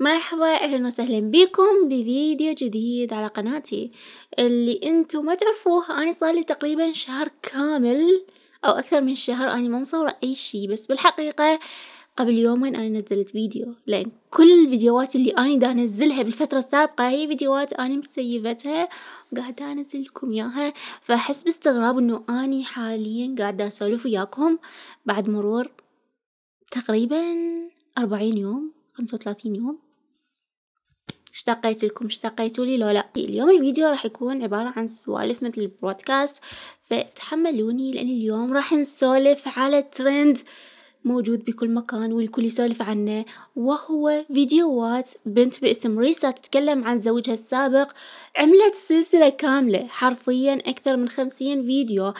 مرحبا اهلا وسهلا بكم بفيديو جديد على قناتي اللي انتم ما تعرفوه انا صار لي تقريبا شهر كامل او اكثر من شهر انا ما مصوره اي شيء بس بالحقيقه قبل يومين انا نزلت فيديو لان كل الفيديوهات اللي انا دا انزلها بالفتره السابقه هي فيديوهات انا مسيبتها وقاعده انزل لكم اياها فاحس باستغراب انه اني حاليا قاعده اسولف وياكم بعد مرور تقريبا أربعين يوم خمسة وثلاثين يوم اشتقيت لكم اشتقيتوا لي لو لا اليوم الفيديو راح يكون عبارة عن سوالف مثل البرودكاست فتحملوني لأن اليوم راح نسولف على ترند موجود بكل مكان والكل يسولف عنه وهو فيديوهات بنت باسم ريسا تتكلم عن زوجها السابق عملت سلسلة كاملة حرفيا أكثر من خمسين فيديو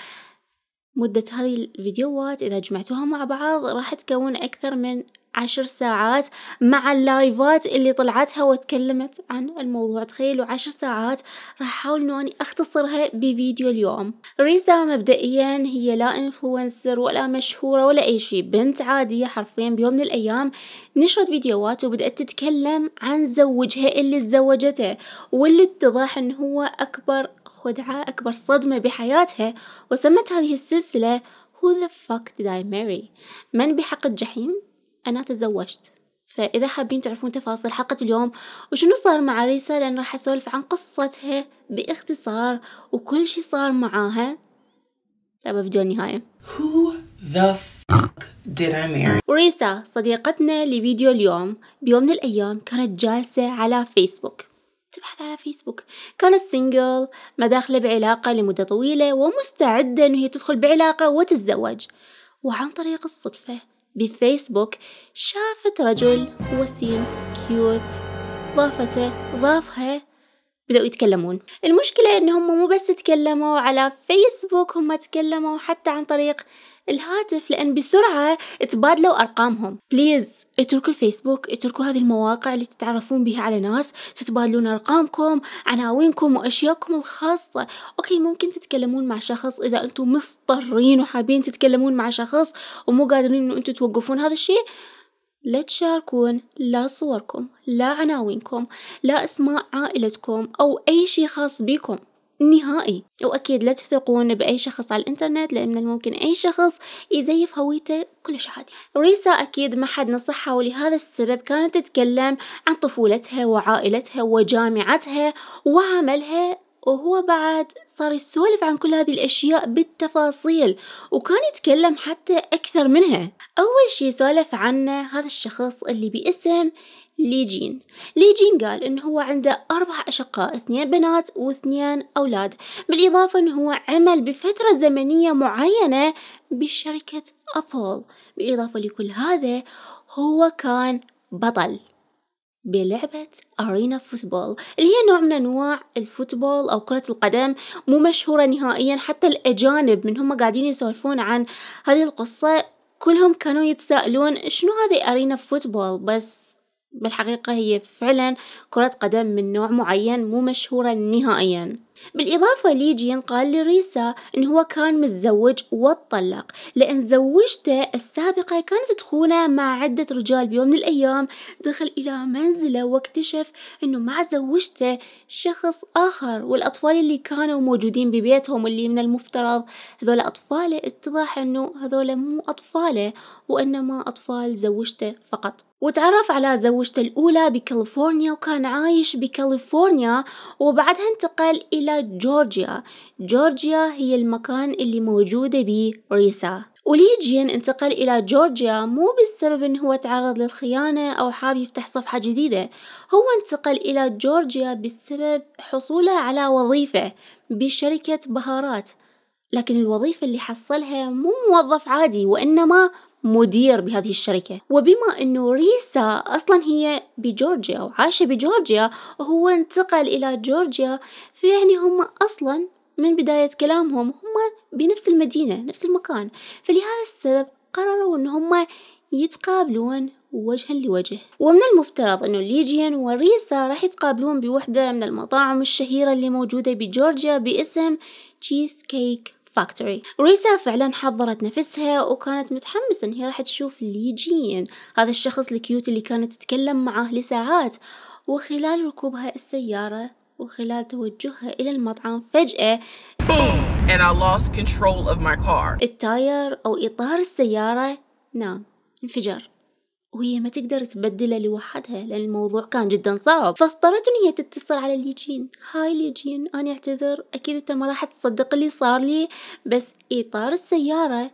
مدة هذه الفيديوهات إذا جمعتوها مع بعض راح تكون أكثر من عشر ساعات مع اللايفات اللي طلعتها وتكلمت عن الموضوع تخيلوا عشر ساعات راح أحاول أنه أني أختصرها بفيديو اليوم ريسا مبدئيا هي لا إنفلونسر ولا مشهورة ولا أي شيء بنت عادية حرفيا بيوم من الأيام نشرت فيديوهات وبدأت تتكلم عن زوجها اللي تزوجته واللي اتضح أنه هو أكبر خدعة أكبر صدمة بحياتها وسمت هذه السلسلة Who the fuck did I marry؟ من بحق الجحيم؟ أنا تزوجت فإذا حابين تعرفون تفاصيل حلقة اليوم وشنو صار مع ريسا لأن راح أسولف عن قصتها باختصار وكل شي صار معاها تابع فيديو النهاية Who the fuck did I marry? صديقتنا لفيديو اليوم بيوم من الأيام كانت جالسة على فيسبوك تبحث على فيسبوك كانت سنجل ما داخلة بعلاقة لمدة طويلة ومستعدة أن هي تدخل بعلاقة وتتزوج وعن طريق الصدفة بفيسبوك شافت رجل وسيم كيوت ضافته ضافها بدأوا يتكلمون المشكلة انهم مو بس تكلموا على فيسبوك هم تكلموا حتى عن طريق الهاتف لأن بسرعة تبادلوا أرقامهم بليز اتركوا الفيسبوك اتركوا هذه المواقع اللي تتعرفون بها على ناس تتبادلون أرقامكم عناوينكم وأشياءكم الخاصة أوكي ممكن تتكلمون مع شخص إذا أنتم مضطرين وحابين تتكلمون مع شخص ومو قادرين أن أنتم توقفون هذا الشيء لا تشاركون لا صوركم لا عناوينكم لا اسماء عائلتكم او اي شيء خاص بكم نهائي وأكيد لا تثقون بأي شخص على الإنترنت لأن من الممكن أي شخص يزيف هويته كلش عادي ريسا أكيد ما حد نصحها ولهذا السبب كانت تتكلم عن طفولتها وعائلتها وجامعتها وعملها وهو بعد صار يسولف عن كل هذه الأشياء بالتفاصيل وكان يتكلم حتى أكثر منها أول شي سولف عنه هذا الشخص اللي باسم ليجين ليجين قال إن هو عنده أربع أشقاء اثنين بنات واثنين أولاد بالإضافة إن هو عمل بفترة زمنية معينة بشركة أبل بالإضافة لكل هذا هو كان بطل بلعبة أرينا فوتبول اللي هي نوع من أنواع الفوتبول أو كرة القدم مو مشهورة نهائيا حتى الأجانب من هم قاعدين يسولفون عن هذه القصة كلهم كانوا يتساءلون شنو هذه أرينا فوتبول بس بالحقيقة هي فعلا كرة قدم من نوع معين مو مشهورة نهائيا بالإضافة ليجين قال لريسا إن هو كان متزوج واتطلق لأن زوجته السابقة كانت تخونه مع عدة رجال بيوم من الأيام دخل إلى منزله واكتشف إنه مع زوجته شخص آخر والأطفال اللي كانوا موجودين ببيتهم اللي من المفترض هذول أطفاله اتضح إنه هذول مو أطفاله وإنما أطفال زوجته فقط وتعرف على زوجته الأولى بكاليفورنيا وكان عايش بكاليفورنيا وبعدها انتقل إلى إلى جورجيا جورجيا هي المكان اللي موجودة به ريسا وليجين انتقل إلى جورجيا مو بسبب إن هو تعرض للخيانة أو حاب يفتح صفحة جديدة هو انتقل إلى جورجيا بسبب حصوله على وظيفة بشركة بهارات لكن الوظيفة اللي حصلها مو موظف عادي وإنما مدير بهذه الشركة وبما أنه ريسا أصلا هي بجورجيا وعايشة بجورجيا وهو انتقل إلى جورجيا فيعني هم أصلا من بداية كلامهم هم بنفس المدينة نفس المكان فلهذا السبب قرروا أن هم يتقابلون وجها لوجه ومن المفترض أنه ليجيان وريسا راح يتقابلون بوحدة من المطاعم الشهيرة اللي موجودة بجورجيا باسم تشيز كيك فاكتوري ريسا فعلا حضرت نفسها وكانت متحمسة ان هي راح تشوف ليجين هذا الشخص الكيوت اللي كانت تتكلم معاه لساعات وخلال ركوبها السيارة وخلال توجهها إلى المطعم فجأة And I lost control of my car. التاير أو إطار السيارة نام انفجر وهي ما تقدر تبدلها لوحدها لأن الموضوع كان جدا صعب فاضطرت إن هي تتصل على ليجين هاي ليجين أنا أعتذر أكيد أنت ما راح تصدق اللي صار لي بس إطار السيارة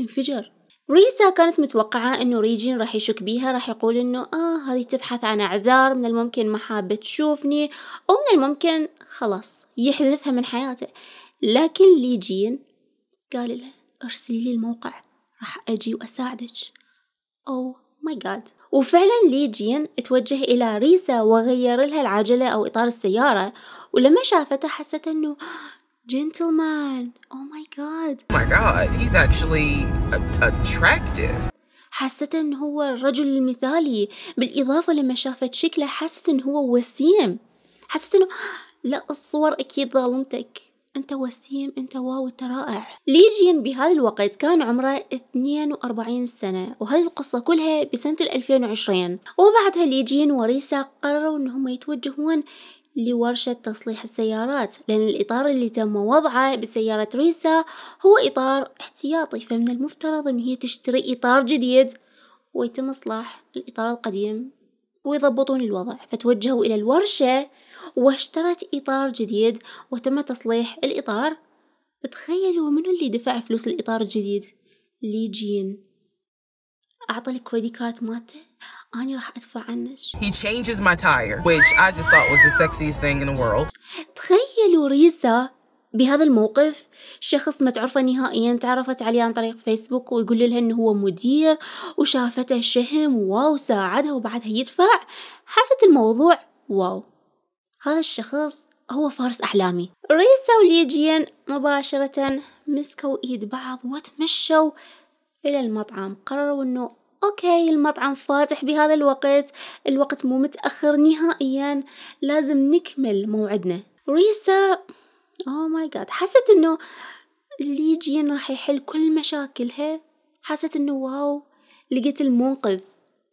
انفجر ريسا كانت متوقعة انه ريجين راح يشك بيها راح يقول انه اه هذه تبحث عن اعذار من الممكن ما حابة تشوفني او من الممكن خلاص يحذفها من حياته لكن ليجين قال لها ارسلي لي الموقع راح اجي واساعدك أو ماي جاد وفعلا ليجين توجه إلى ريسا وغير لها العجلة أو إطار السيارة ولما شافته حست أنه جنتلمان أو ماي جاد ماي جاد he's actually attractive حست أنه هو الرجل المثالي بالإضافة لما شافت شكله حست أنه هو وسيم حست أنه لا الصور أكيد ظالمتك أنت وسيم أنت واو أنت رائع ليجين بهذا الوقت كان عمره 42 سنة وهذه القصة كلها بسنة 2020 وبعدها ليجين وريسا قرروا أنهم يتوجهون لورشة تصليح السيارات لأن الإطار اللي تم وضعه بسيارة ريسا هو إطار احتياطي فمن المفترض أن هي تشتري إطار جديد ويتم إصلاح الإطار القديم ويضبطون الوضع فتوجهوا إلى الورشة واشترت إطار جديد وتم تصليح الإطار تخيلوا منو اللي دفع فلوس الإطار الجديد لي جين أعطى الكريدي كارد مالته أنا راح أدفع عنك He changes my tire which I just thought was the sexiest thing in the world تخيلوا ريسا بهذا الموقف شخص ما تعرفه نهائيا تعرفت عليه عن طريق فيسبوك ويقول لها انه هو مدير وشافته شهم واو ساعدها وبعدها يدفع حست الموضوع واو هذا الشخص هو فارس أحلامي ريسا وليجيان مباشرة مسكوا إيد بعض وتمشوا إلى المطعم قرروا أنه أوكي المطعم فاتح بهذا الوقت الوقت مو متأخر نهائيا لازم نكمل موعدنا ريسا أوه ماي جاد حست أنه ليجين راح يحل كل مشاكلها حست أنه واو لقيت المنقذ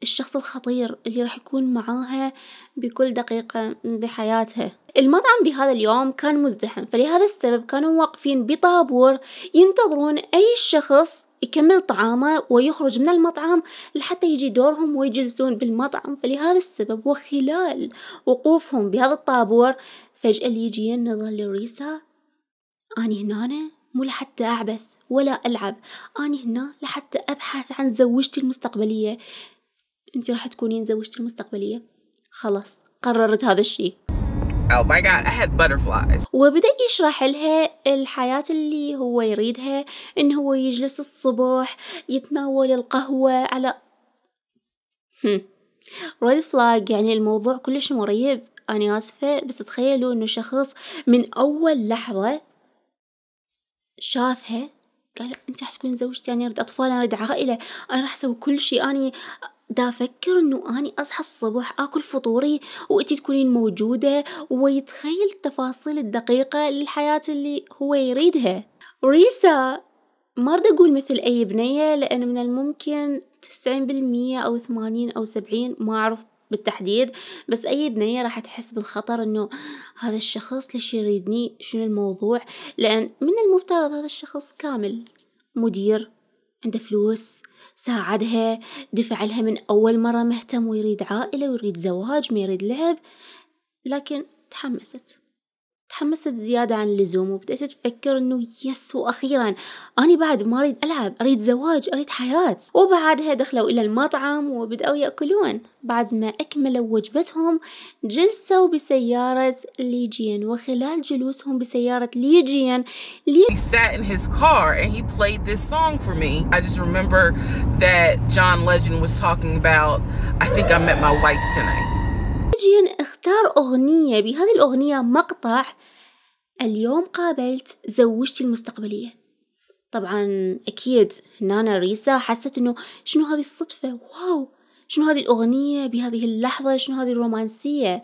الشخص الخطير اللي راح يكون معاها بكل دقيقة بحياتها المطعم بهذا اليوم كان مزدحم فلهذا السبب كانوا واقفين بطابور ينتظرون أي شخص يكمل طعامه ويخرج من المطعم لحتى يجي دورهم ويجلسون بالمطعم فلهذا السبب وخلال وقوفهم بهذا الطابور فجأة اللي يجي النظر لريسا أني هنا مو لحتى أعبث ولا ألعب أنا هنا لحتى أبحث عن زوجتي المستقبلية انت راح تكونين زوجتي المستقبلية خلاص قررت هذا الشيء Oh my god, I had butterflies. وبدأ يشرح لها الحياة اللي هو يريدها إن هو يجلس الصبح يتناول القهوة على ريد فلاج يعني الموضوع كلش مريب أنا آسفة بس تخيلوا إنه شخص من أول لحظة شافها قال انت راح تكون زوجتي يعني انا رد اطفال انا رد عائله انا راح اسوي كل شيء اني دا افكر انه اني اصحى الصبح اكل فطوري وانتي تكونين موجوده ويتخيل التفاصيل الدقيقه للحياه اللي هو يريدها ريسا ما اريد اقول مثل اي بنيه لان من الممكن 90% او 80 او 70 ما اعرف بالتحديد بس أي بنية راح تحس بالخطر إنه هذا الشخص ليش يريدني شنو الموضوع لأن من المفترض هذا الشخص كامل مدير عنده فلوس ساعدها دفع لها من أول مرة مهتم ويريد عائلة ويريد زواج ما يريد لعب لكن تحمست تحمست زيادة عن اللزوم وبدأت تفكر إنه يس وأخيرا أنا بعد ما أريد ألعب أريد زواج أريد حياة وبعدها دخلوا إلى المطعم وبدأوا يأكلون بعد ما أكملوا وجبتهم جلسوا بسيارة ليجين وخلال جلوسهم بسيارة ليجين لي... He sat in his car and he played this song for me. I just remember that John Legend was talking about I think I met my wife tonight. اختار أغنية بهذه الأغنية مقطع اليوم قابلت زوجتي المستقبلية طبعا أكيد نانا ريسا حست أنه شنو هذه الصدفة واو شنو هذه الأغنية بهذه اللحظة شنو هذه الرومانسية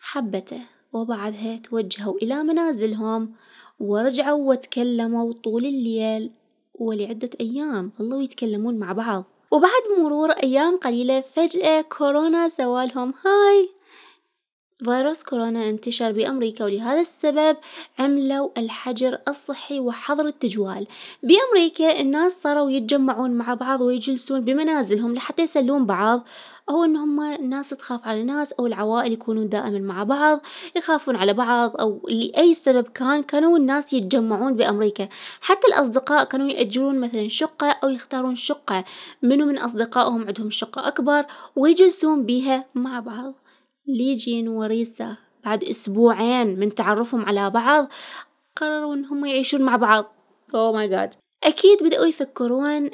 حبته وبعدها توجهوا إلى منازلهم ورجعوا وتكلموا طول الليل ولعدة أيام ظلوا يتكلمون مع بعض وبعد مرور أيام قليلة فجأة كورونا سوالهم هاي فيروس كورونا انتشر بأمريكا ولهذا السبب عملوا الحجر الصحي وحظر التجوال بأمريكا الناس صاروا يتجمعون مع بعض ويجلسون بمنازلهم لحتى يسلون بعض أو إن هم الناس تخاف على ناس أو العوائل يكونون دائما مع بعض يخافون على بعض أو لأي سبب كان كانوا الناس يتجمعون بأمريكا حتى الأصدقاء كانوا يأجرون مثلا شقة أو يختارون شقة منو من أصدقائهم عندهم شقة أكبر ويجلسون بيها مع بعض ليجين وريسا بعد أسبوعين من تعرفهم على بعض قرروا إنهم يعيشون مع بعض أوه ماي جاد أكيد بدأوا يفكرون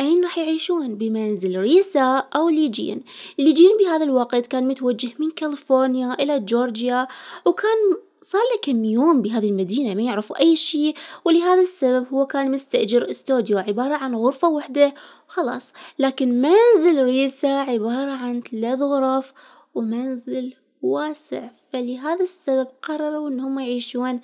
أين راح يعيشون بمنزل ريسا أو ليجين ليجين بهذا الوقت كان متوجه من كاليفورنيا إلى جورجيا وكان صار له كم يوم بهذه المدينة ما يعرفوا أي شيء ولهذا السبب هو كان مستأجر استوديو عبارة عن غرفة وحدة وخلاص لكن منزل ريسا عبارة عن ثلاث غرف ومنزل واسع فلهذا السبب قرروا انهم يعيشون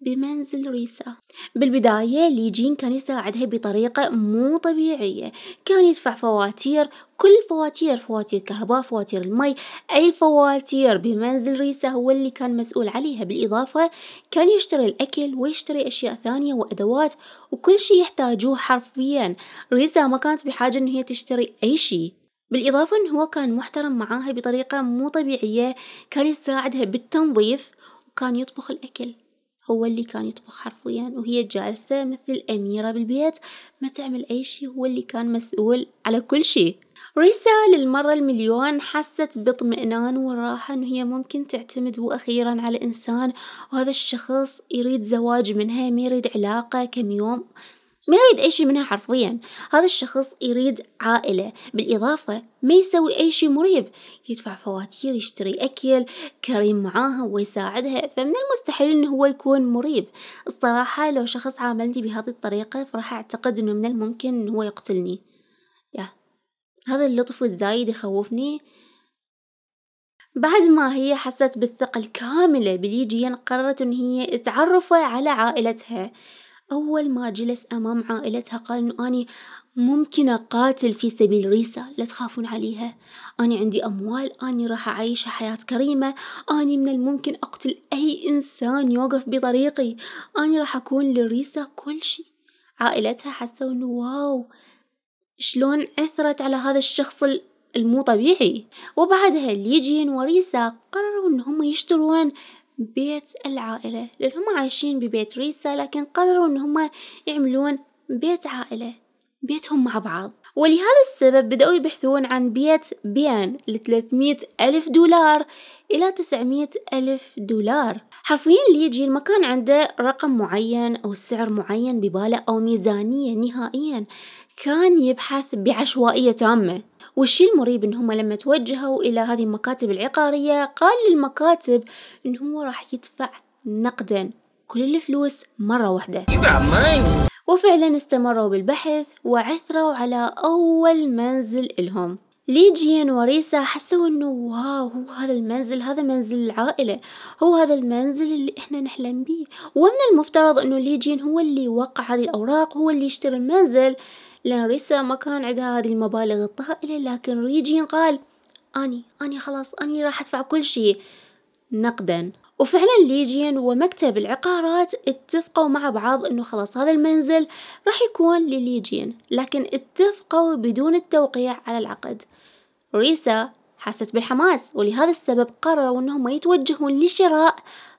بمنزل ريسا بالبداية ليجين كان يساعدها بطريقة مو طبيعية كان يدفع فواتير كل الفواتير فواتير كهرباء فواتير المي أي فواتير بمنزل ريسا هو اللي كان مسؤول عليها بالإضافة كان يشتري الأكل ويشتري أشياء ثانية وأدوات وكل شيء يحتاجوه حرفيا ريسا ما كانت بحاجة إن هي تشتري أي شيء بالإضافة أنه هو كان محترم معاها بطريقة مو طبيعية كان يساعدها بالتنظيف وكان يطبخ الأكل هو اللي كان يطبخ حرفيا وهي جالسة مثل أميرة بالبيت ما تعمل أي شيء هو اللي كان مسؤول على كل شيء ريسا للمرة المليون حست باطمئنان وراحة أنه هي ممكن تعتمد وأخيرا على إنسان وهذا الشخص يريد زواج منها ما يريد علاقة كم يوم ما يريد أي شيء منها حرفيا هذا الشخص يريد عائلة بالإضافة ما يسوي أي شيء مريب يدفع فواتير يشتري أكل كريم معاها ويساعدها فمن المستحيل أنه هو يكون مريب الصراحة لو شخص عاملني بهذه الطريقة فراح أعتقد أنه من الممكن أنه هو يقتلني يا هذا اللطف الزايد يخوفني بعد ما هي حست بالثقة الكاملة بليجيان قررت أن هي تعرف على عائلتها أول ما جلس أمام عائلتها قال إنه أني ممكن أقاتل في سبيل ريسا لا تخافون عليها أنا عندي أموال أني راح أعيشها حياة كريمة أني من الممكن أقتل أي إنسان يوقف بطريقي أني راح أكون لريسا كل شي عائلتها حسوا إنه واو شلون عثرت على هذا الشخص المو طبيعي وبعدها ليجين وريسا قرروا إنهم يشترون بيت العائلة لأنهم عايشين ببيت ريسا لكن قرروا أنهم يعملون بيت عائلة بيتهم مع بعض ولهذا السبب بدأوا يبحثون عن بيت بيان ل 300 ألف دولار إلى 900 ألف دولار حرفيا اللي يجي المكان عنده رقم معين أو سعر معين بباله أو ميزانية نهائيا كان يبحث بعشوائية تامة والشي المريب انهم لما توجهوا إلى هذه المكاتب العقارية قال للمكاتب إن هو راح يدفع نقدا كل الفلوس مرة واحدة وفعلا استمروا بالبحث وعثروا على أول منزل إلهم ليجيان وريسا حسوا انه واو هو هذا المنزل هذا منزل العائلة هو هذا المنزل اللي احنا نحلم بيه ومن المفترض انه ليجيان هو اللي وقع هذه الاوراق هو اللي يشتري المنزل لأن ريسا ما كان عندها هذه المبالغ الطائلة لكن ريجين قال أني أني خلاص أني راح أدفع كل شيء نقدا وفعلا ليجين ومكتب العقارات اتفقوا مع بعض انه خلاص هذا المنزل راح يكون لليجين لكن اتفقوا بدون التوقيع على العقد ريسا حست بالحماس ولهذا السبب قرروا انهم يتوجهون لشراء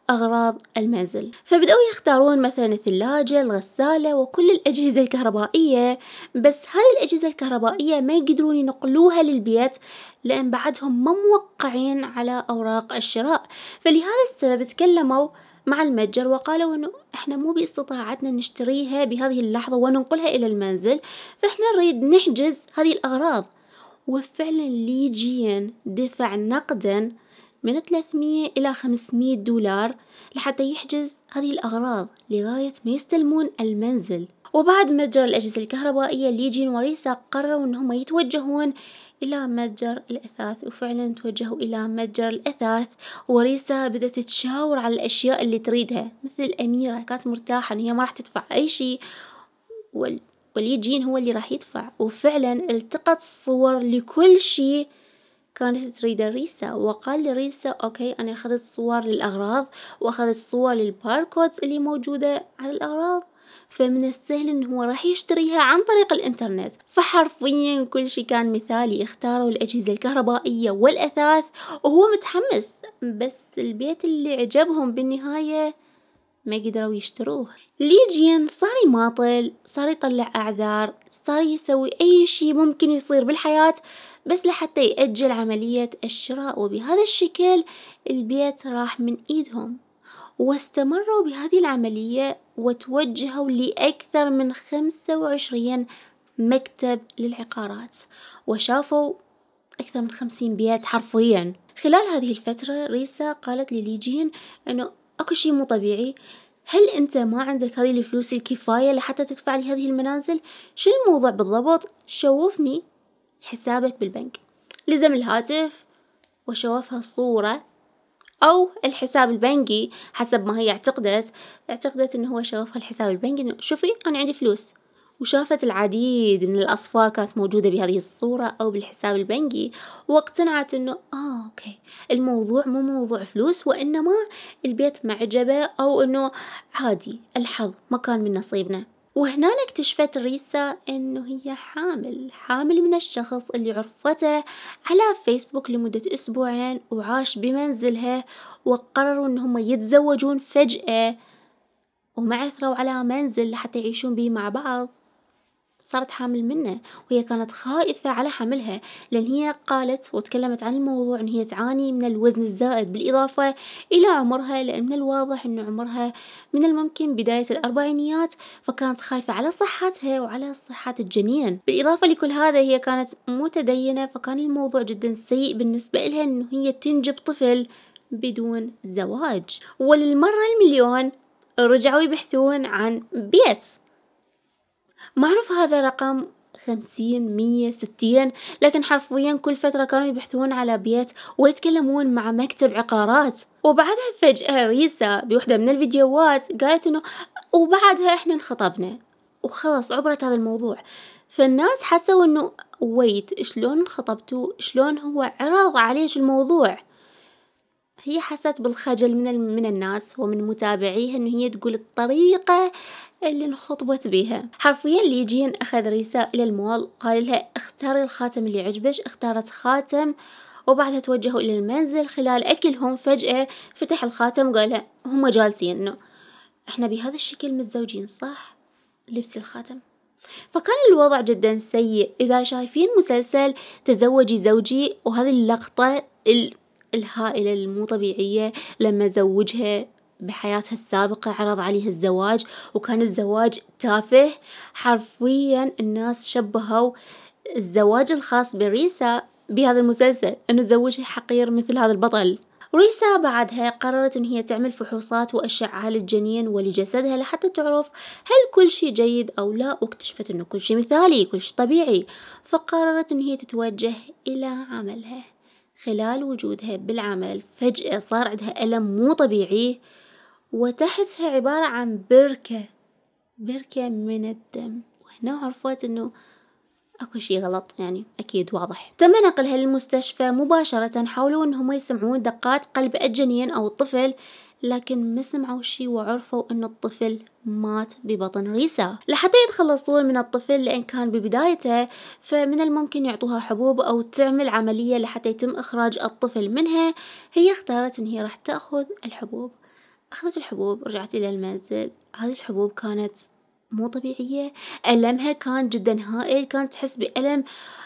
أغراض المنزل فبدأوا يختارون مثلا الثلاجة الغسالة وكل الأجهزة الكهربائية بس هل الأجهزة الكهربائية ما يقدرون ينقلوها للبيت لأن بعدهم ما موقعين على أوراق الشراء فلهذا السبب تكلموا مع المتجر وقالوا انه احنا مو باستطاعتنا نشتريها بهذه اللحظة وننقلها الى المنزل فاحنا نريد نحجز هذه الاغراض وفعلا ليجيا دفع نقدا من 300 إلى 500 دولار لحتى يحجز هذه الأغراض لغاية ما يستلمون المنزل وبعد متجر الأجهزة الكهربائية ليجين وريسا قرروا أنهم يتوجهون إلى متجر الأثاث وفعلا توجهوا إلى متجر الأثاث وريسا بدأت تشاور على الأشياء اللي تريدها مثل الأميرة كانت مرتاحة أن هي ما راح تدفع أي شيء وليجين هو اللي راح يدفع وفعلا التقط صور لكل شيء كانت تريد ريسا وقال لريسا أوكي أنا أخذت صور للأغراض وأخذت صور للباركودز اللي موجودة على الأغراض فمن السهل إن هو راح يشتريها عن طريق الإنترنت فحرفيا كل شي كان مثالي اختاروا الأجهزة الكهربائية والأثاث وهو متحمس بس البيت اللي عجبهم بالنهاية ما قدروا يشتروه ليجين صار يماطل صار يطلع أعذار صار يسوي أي شي ممكن يصير بالحياة بس لحتى يأجل عملية الشراء وبهذا الشكل البيت راح من إيدهم واستمروا بهذه العملية وتوجهوا لأكثر من خمسة وعشرين مكتب للعقارات وشافوا أكثر من خمسين بيت حرفيا خلال هذه الفترة ريسا قالت لليجين أنه أكو شيء مو طبيعي هل أنت ما عندك هذه الفلوس الكفاية لحتى تدفع لهذه المنازل؟ شو الموضوع بالضبط؟ شوفني حسابك بالبنك لزم الهاتف وشوفها الصورة أو الحساب البنكي حسب ما هي اعتقدت اعتقدت أنه هو شوفها الحساب البنكي أنه شوفي أنا عندي فلوس وشافت العديد من الأصفار كانت موجودة بهذه الصورة أو بالحساب البنكي واقتنعت أنه آه أوكي الموضوع مو موضوع فلوس وإنما البيت معجبة أو أنه عادي الحظ ما كان من نصيبنا وهنا اكتشفت ريسا انه هي حامل حامل من الشخص اللي عرفته على فيسبوك لمدة اسبوعين وعاش بمنزلها وقرروا انهم يتزوجون فجأة ومعثروا عثروا على منزل حتى يعيشون به مع بعض صارت حامل منه وهي كانت خائفة على حملها لأن هي قالت وتكلمت عن الموضوع أن هي تعاني من الوزن الزائد بالإضافة إلى عمرها لأن من الواضح أن عمرها من الممكن بداية الأربعينيات فكانت خايفة على صحتها وعلى صحة الجنين بالإضافة لكل هذا هي كانت متدينة فكان الموضوع جدا سيء بالنسبة لها أنه هي تنجب طفل بدون زواج وللمرة المليون رجعوا يبحثون عن بيت معروف هذا رقم خمسين مية ستين لكن حرفيا كل فترة كانوا يبحثون على بيت ويتكلمون مع مكتب عقارات وبعدها فجأة ريسا بوحدة من الفيديوهات قالت انه وبعدها احنا انخطبنا وخلاص عبرت هذا الموضوع فالناس حسوا انه ويت شلون خطبتوا شلون هو عرض عليش الموضوع هي حست بالخجل من من الناس ومن متابعيها ان هي تقول الطريقه اللي انخطبت بيها حرفيا ليجين اخذ ريسا الى المول قال لها اختاري الخاتم اللي عجبك اختارت خاتم وبعدها توجهوا الى المنزل خلال اكلهم فجاه فتح الخاتم وقال هم جالسين انه احنا بهذا الشكل متزوجين صح لبس الخاتم فكان الوضع جدا سيء إذا شايفين مسلسل تزوجي زوجي وهذه اللقطة ال... الهائلة المو طبيعية لما زوجها بحياتها السابقة عرض عليها الزواج وكان الزواج تافه حرفيا الناس شبهوا الزواج الخاص بريسا بهذا المسلسل انه زوجها حقير مثل هذا البطل ريسا بعدها قررت ان هي تعمل فحوصات واشعة للجنين ولجسدها لحتى تعرف هل كل شيء جيد او لا واكتشفت انه كل شيء مثالي كل شيء طبيعي فقررت ان هي تتوجه الى عملها خلال وجودها بالعمل فجأة صار عندها ألم مو طبيعي وتحسها عبارة عن بركة بركة من الدم وهنا عرفت أنه اكو شي غلط يعني اكيد واضح تم نقلها للمستشفى مباشرة حاولوا انهم يسمعون دقات قلب الجنين او الطفل لكن ما سمعوا شي وعرفوا أن الطفل مات ببطن ريسا لحتى يتخلصون من الطفل لأن كان ببدايته فمن الممكن يعطوها حبوب أو تعمل عملية لحتى يتم إخراج الطفل منها هي اختارت أن هي راح تأخذ الحبوب أخذت الحبوب رجعت إلى المنزل هذه الحبوب كانت مو طبيعية ألمها كان جدا هائل كانت تحس بألم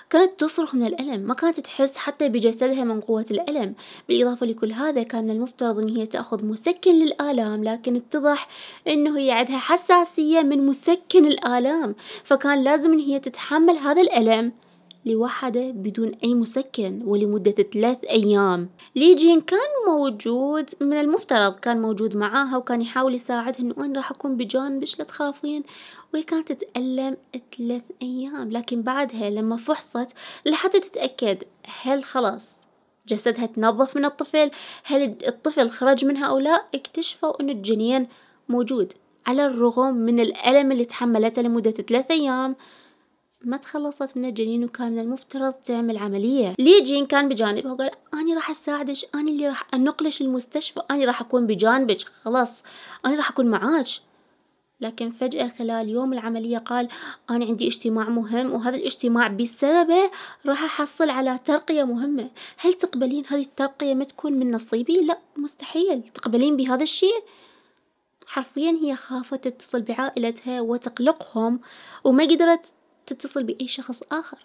كانت تصرخ من الألم ما كانت تحس حتى بجسدها من قوة الألم بالإضافة لكل هذا كان من المفترض أن هي تأخذ مسكن للآلام لكن اتضح أنه هي عندها حساسية من مسكن الآلام فكان لازم أن هي تتحمل هذا الألم لوحده بدون أي مسكن ولمدة ثلاث أيام لي جين كان موجود من المفترض كان موجود معاها وكان يحاول يساعدها أنه أنا راح أكون بجانبش لا تخافين وهي كانت تتألم ثلاث أيام لكن بعدها لما فحصت لحتى تتأكد هل خلاص جسدها تنظف من الطفل هل الطفل خرج منها أو لا اكتشفوا أن الجنين موجود على الرغم من الألم اللي تحملته لمدة ثلاثة أيام ما تخلصت من الجنين وكان من المفترض تعمل عملية لي جين كان بجانبها وقال أنا راح أساعدك أنا اللي راح أنقلش المستشفى أنا راح أكون بجانبك خلاص أنا راح أكون معاك لكن فجأة خلال يوم العملية قال أنا عندي اجتماع مهم وهذا الاجتماع بسببه راح أحصل على ترقية مهمة هل تقبلين هذه الترقية ما تكون من نصيبي؟ لا مستحيل تقبلين بهذا الشيء؟ حرفيا هي خافت تتصل بعائلتها وتقلقهم وما قدرت تتصل بأي شخص آخر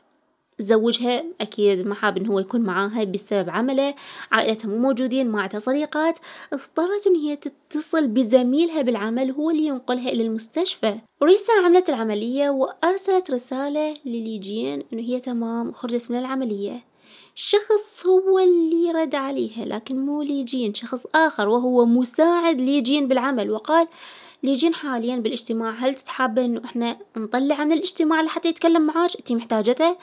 زوجها أكيد ما حاب إن هو يكون معاها بسبب عمله عائلتها مو موجودين ما عندها صديقات اضطرت إن هي تتصل بزميلها بالعمل هو اللي ينقلها إلى المستشفى ريسا عملت العملية وأرسلت رسالة لليجين إنه هي تمام وخرجت من العملية شخص هو اللي رد عليها لكن مو ليجين شخص آخر وهو مساعد ليجين بالعمل وقال ليجين حاليا بالاجتماع هل تتحابة انه احنا نطلع من الاجتماع لحتى يتكلم معاش انتي محتاجته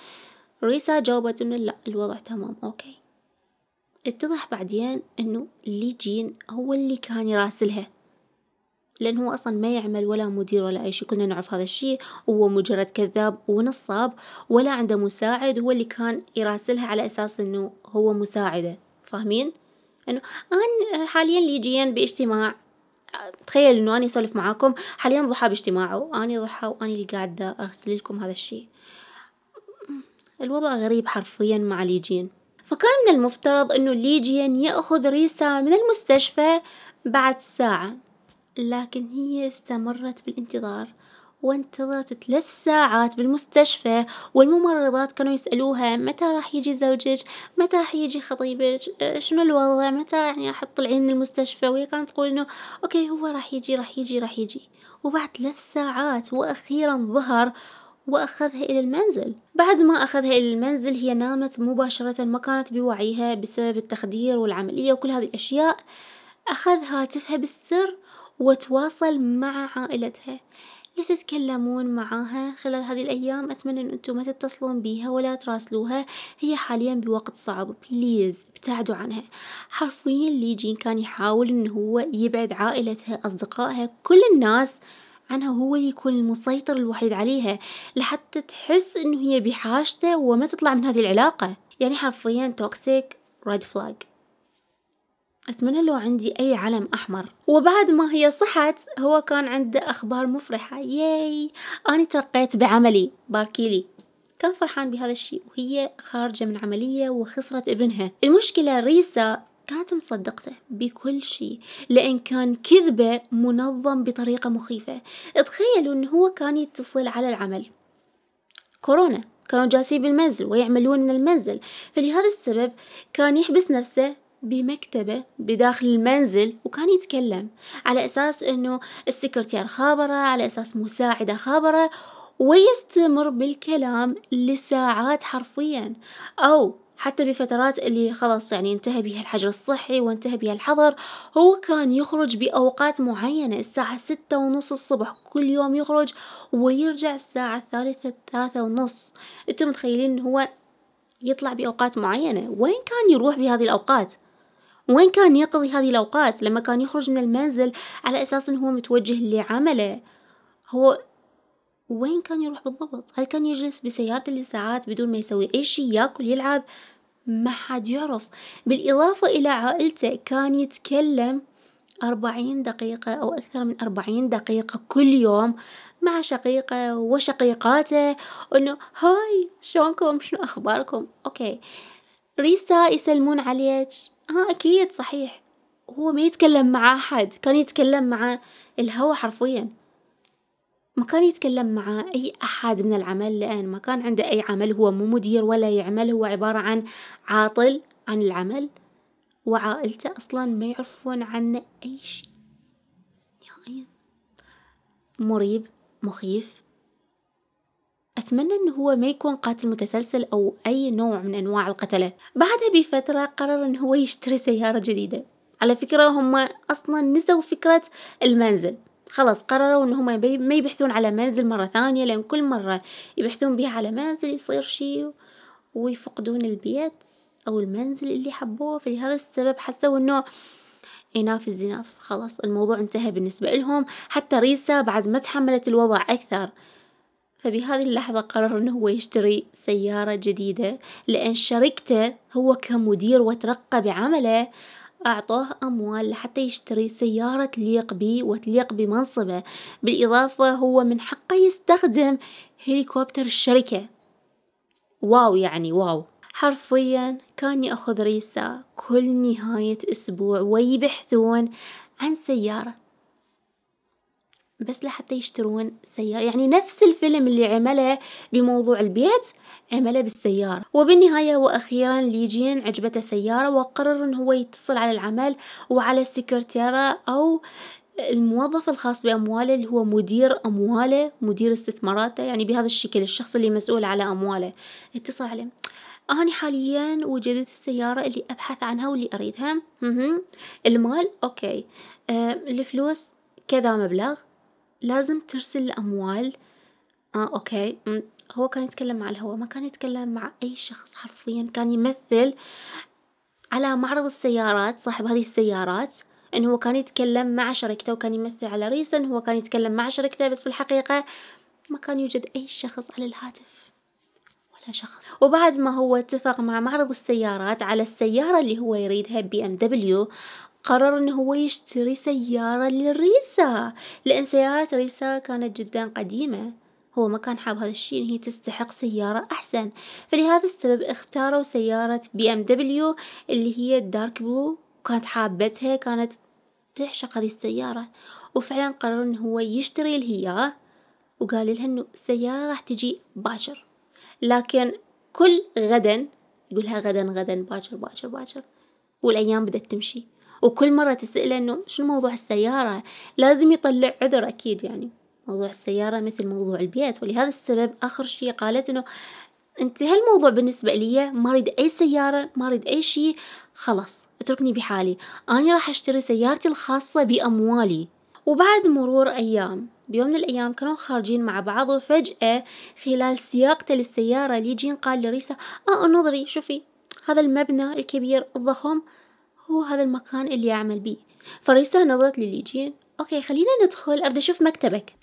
ريسا جاوبت انه لا الوضع تمام اوكي اتضح بعدين انه ليجين هو اللي كان يراسلها لأنه هو أصلا ما يعمل ولا مدير ولا أي شيء كنا نعرف هذا الشيء هو مجرد كذاب ونصاب ولا عنده مساعد هو اللي كان يراسلها على أساس أنه هو مساعدة فاهمين؟ أنه أنا حاليا ليجين باجتماع تخيل انه انا اسولف معاكم حاليا ضحى باجتماعه انا ضحى وانا اللي قاعده ارسل لكم هذا الشيء الوضع غريب حرفيا مع ليجين فكان من المفترض انه ليجين ياخذ ريسا من المستشفى بعد ساعه لكن هي استمرت بالانتظار وانتظرت ثلاث ساعات بالمستشفى والممرضات كانوا يسألوها متى راح يجي زوجك متى راح يجي خطيبك آه، شنو الوضع متى يعني راح تطلعين من المستشفى وهي كانت تقول انه اوكي هو راح يجي راح يجي راح يجي وبعد ثلاث ساعات واخيرا ظهر وأخذها إلى المنزل بعد ما أخذها إلى المنزل هي نامت مباشرة ما كانت بوعيها بسبب التخدير والعملية وكل هذه الأشياء أخذ هاتفها بالسر وتواصل مع عائلتها لا تتكلمون معاها خلال هذه الأيام أتمنى أن أنتم ما تتصلون بيها ولا تراسلوها هي حاليا بوقت صعب بليز ابتعدوا عنها حرفيا ليجين كان يحاول أن هو يبعد عائلتها أصدقائها كل الناس عنها هو اللي يكون المسيطر الوحيد عليها لحتى تحس أنه هي بحاجته وما تطلع من هذه العلاقة يعني حرفيا توكسيك ريد فلاج أتمنى لو عندي أي علم أحمر وبعد ما هي صحت هو كان عنده أخبار مفرحة ياي أنا ترقيت بعملي باركيلي كان فرحان بهذا الشيء وهي خارجة من عملية وخسرت ابنها المشكلة ريسا كانت مصدقته بكل شيء لأن كان كذبه منظم بطريقة مخيفة تخيلوا أنه هو كان يتصل على العمل كورونا كانوا جالسين بالمنزل ويعملون من المنزل فلهذا السبب كان يحبس نفسه بمكتبة بداخل المنزل وكان يتكلم على أساس أنه السكرتير خابرة على أساس مساعدة خابرة ويستمر بالكلام لساعات حرفيا أو حتى بفترات اللي خلاص يعني انتهى بها الحجر الصحي وانتهى بها الحظر هو كان يخرج بأوقات معينة الساعة ستة ونص الصبح كل يوم يخرج ويرجع الساعة الثالثة ثلاثة ونص انتم متخيلين هو يطلع بأوقات معينة وين كان يروح بهذه الأوقات وين كان يقضي هذه الأوقات لما كان يخرج من المنزل على أساس أنه هو متوجه لعمله هو وين كان يروح بالضبط هل كان يجلس بسيارته لساعات بدون ما يسوي أي شيء ياكل يلعب ما حد يعرف بالإضافة إلى عائلته كان يتكلم أربعين دقيقة أو أكثر من أربعين دقيقة كل يوم مع شقيقه وشقيقاته انه هاي شلونكم شنو اخباركم اوكي ريسا يسلمون عليك اه اكيد صحيح هو ما يتكلم مع احد كان يتكلم مع الهوى حرفيا ما كان يتكلم مع أي أحد من العمل لأن ما كان عنده أي عمل هو مو مدير ولا يعمل هو عبارة عن عاطل عن العمل وعائلته أصلا ما يعرفون عنه أي شيء نهائيا مريب مخيف أتمنى أنه هو ما يكون قاتل متسلسل أو أي نوع من أنواع القتلة بعدها بفترة قرر أنه هو يشتري سيارة جديدة على فكرة هم أصلا نسوا فكرة المنزل خلاص قرروا ان هم ما يبحثون على منزل مرة ثانية لان كل مرة يبحثون بها على منزل يصير شيء ويفقدون البيت او المنزل اللي حبوه فلهذا السبب حسوا انه يناف الزناف خلاص الموضوع انتهى بالنسبة لهم حتى ريسا بعد ما تحملت الوضع اكثر فبهذه اللحظة قرر أنه هو يشتري سيارة جديدة لأن شركته هو كمدير وترقى بعمله أعطوه أموال لحتى يشتري سيارة تليق به وتليق بمنصبه بالإضافة هو من حقه يستخدم هليكوبتر الشركة واو يعني واو حرفيا كان يأخذ ريسة كل نهاية أسبوع ويبحثون عن سيارة بس لحتى يشترون سيارة يعني نفس الفيلم اللي عمله بموضوع البيت عمله بالسيارة وبالنهاية وأخيرا ليجين عجبته سيارة وقرر أن هو يتصل على العمل وعلى السكرتيرة أو الموظف الخاص بأمواله اللي هو مدير أمواله مدير استثماراته يعني بهذا الشكل الشخص اللي مسؤول على أمواله اتصل عليه أنا حاليا وجدت السيارة اللي أبحث عنها واللي أريدها المال أوكي آه، الفلوس كذا مبلغ لازم ترسل الأموال آه أوكي هو كان يتكلم مع الهواء ما كان يتكلم مع أي شخص حرفيا كان يمثل على معرض السيارات صاحب هذه السيارات إن هو كان يتكلم مع شركته وكان يمثل على ريسن هو كان يتكلم مع شركته بس في الحقيقة ما كان يوجد أي شخص على الهاتف ولا شخص وبعد ما هو اتفق مع معرض السيارات على السيارة اللي هو يريدها بي ام دبليو قرر ان هو يشتري سيارة لريسا لان سيارة ريسا كانت جدا قديمة هو ما كان حاب هذا الشيء إن هي تستحق سيارة أحسن فلهذا السبب اختاروا سيارة بي ام دبليو اللي هي الدارك بلو وكانت حابتها كانت تعشق هذه السيارة وفعلا قرر إن هو يشتري الهيا وقال لها إنه السيارة راح تجي باجر لكن كل غدا يقولها غدا غدا باجر باجر باجر والأيام بدأت تمشي وكل مرة تسأله إنه شو موضوع السيارة لازم يطلع عذر أكيد يعني موضوع السيارة مثل موضوع البيت ولهذا السبب آخر شي قالت إنه انتهى الموضوع بالنسبة لي ما أريد أي سيارة ما أريد أي شي خلاص اتركني بحالي أنا راح أشتري سيارتي الخاصة بأموالي وبعد مرور أيام بيوم من الأيام كانوا خارجين مع بعض وفجأة خلال سياقته للسيارة ليجين قال لريسا آه نظري شوفي هذا المبنى الكبير الضخم هو هذا المكان اللي أعمل بيه فريسة نظرت لليجين أوكي خلينا ندخل أرد أشوف مكتبك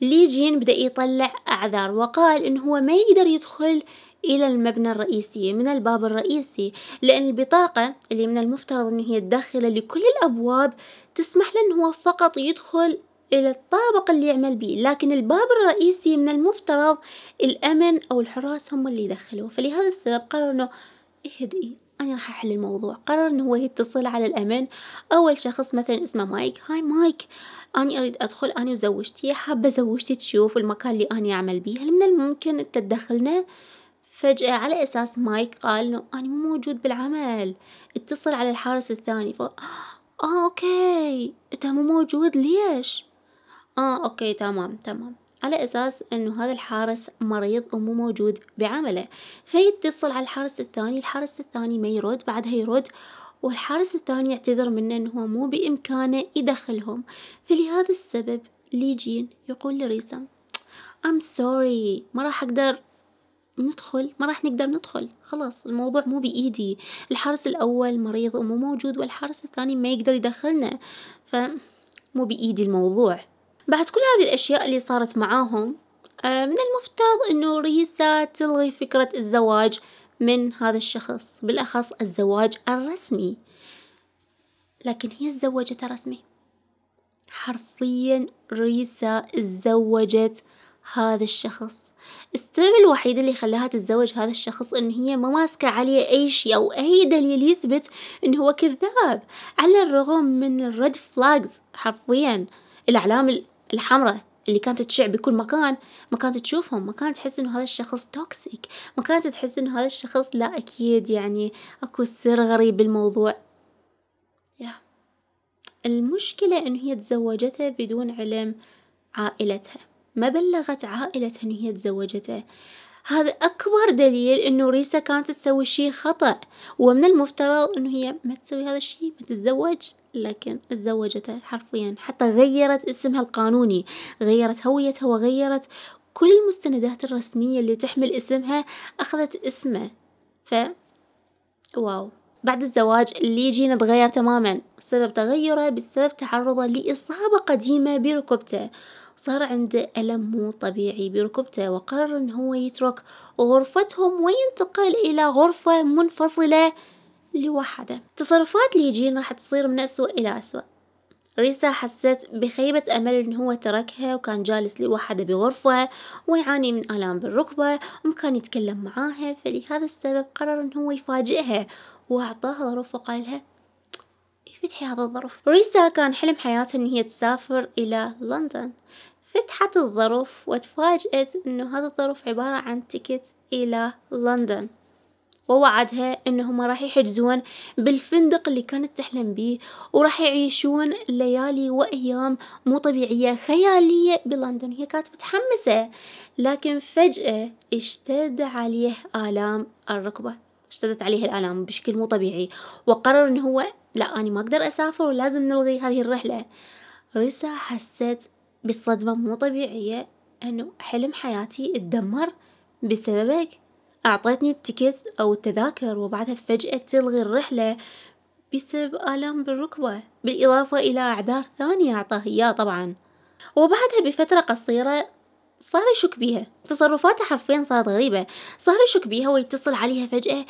ليجين بدأ يطلع أعذار وقال إن هو ما يقدر يدخل إلى المبنى الرئيسي من الباب الرئيسي لأن البطاقة اللي من المفترض إن هي الداخلة لكل الأبواب تسمح له هو فقط يدخل إلى الطابق اللي يعمل بيه لكن الباب الرئيسي من المفترض الأمن أو الحراس هم اللي يدخلوه فلهذا السبب قرر إنه اهدئي انا راح احل الموضوع قرر انه هو يتصل على الأمن اول شخص مثلا اسمه مايك هاي مايك أنا أريد أدخل أنا وزوجتي حابة زوجتي تشوف المكان اللي أنا أعمل بيه هل من الممكن أنت تدخلنا فجأة على أساس مايك قال إنه أنا مو موجود بالعمل اتصل على الحارس الثاني ف آه أوكي أنت مو موجود ليش آه أوكي تمام تمام على أساس أنه هذا الحارس مريض ومو موجود بعمله فيتصل على الحارس الثاني الحارس الثاني ما يرد بعدها يرد والحارس الثاني يعتذر منه أنه هو مو بإمكانه يدخلهم فلهذا السبب ليجين يقول لريسا I'm sorry ما راح أقدر ندخل ما راح نقدر ندخل خلاص الموضوع مو بإيدي الحارس الأول مريض ومو موجود والحارس الثاني ما يقدر يدخلنا فمو بإيدي الموضوع بعد كل هذه الأشياء اللي صارت معاهم آه، من المفترض أنه ريسا تلغي فكرة الزواج من هذا الشخص بالأخص الزواج الرسمي لكن هي تزوجت رسمي حرفيا ريسا تزوجت هذا الشخص السبب الوحيد اللي خلاها تتزوج هذا الشخص ان هي ما ماسكة عليه اي شيء او اي دليل يثبت انه هو كذاب على الرغم من الريد فلاجز حرفيا الاعلام الحمراء اللي كانت تشع بكل مكان ما كانت تشوفهم ما كانت تحس انه هذا الشخص توكسيك ما كانت تحس انه هذا الشخص لا اكيد يعني اكو سر غريب بالموضوع يا المشكلة انه هي تزوجته بدون علم عائلتها ما بلغت عائلتها انه هي تزوجته هذا أكبر دليل إنه ريسا كانت تسوي شيء خطأ ومن المفترض إنه هي ما تسوي هذا الشيء ما تتزوج لكن تزوجته حرفيا حتى غيرت اسمها القانوني غيرت هويتها وغيرت كل المستندات الرسمية اللي تحمل اسمها أخذت اسمه ف واو بعد الزواج اللي جينا تغير تماما سبب تغيره بسبب تعرضه لإصابة قديمة بركبته صار عنده ألم مو طبيعي بركبته وقرر أن هو يترك غرفتهم وينتقل إلى غرفة منفصلة لوحده تصرفات ليجين راح تصير من أسوأ إلى أسوأ ريسا حست بخيبة أمل إن هو تركها وكان جالس لوحده بغرفة ويعاني من آلام بالركبة وما كان يتكلم معاها فلهذا السبب قرر إن هو يفاجئها وأعطاها ظرف وقالها افتحي هذا الظرف ريسا كان حلم حياتها إن هي تسافر إلى لندن فتحت الظرف وتفاجأت إنه هذا الظرف عبارة عن تيكت إلى لندن ووعدها انهم راح يحجزون بالفندق اللي كانت تحلم بيه وراح يعيشون ليالي وايام مو طبيعية خيالية بلندن هي كانت متحمسة لكن فجأة اشتد عليه آلام الركبة اشتدت عليه الآلام بشكل مو طبيعي وقرر ان هو لا أنا ما أقدر أسافر ولازم نلغي هذه الرحلة رسا حست بالصدمة مو طبيعية أنه حلم حياتي اتدمر بسببك أعطتني التيكت أو التذاكر وبعدها فجأة تلغي الرحلة بسبب آلام بالركبة بالإضافة إلى أعذار ثانية أعطاه إياه طبعا وبعدها بفترة قصيرة صار يشك بيها تصرفاته حرفيا صارت غريبة صار يشك بيها ويتصل عليها فجأة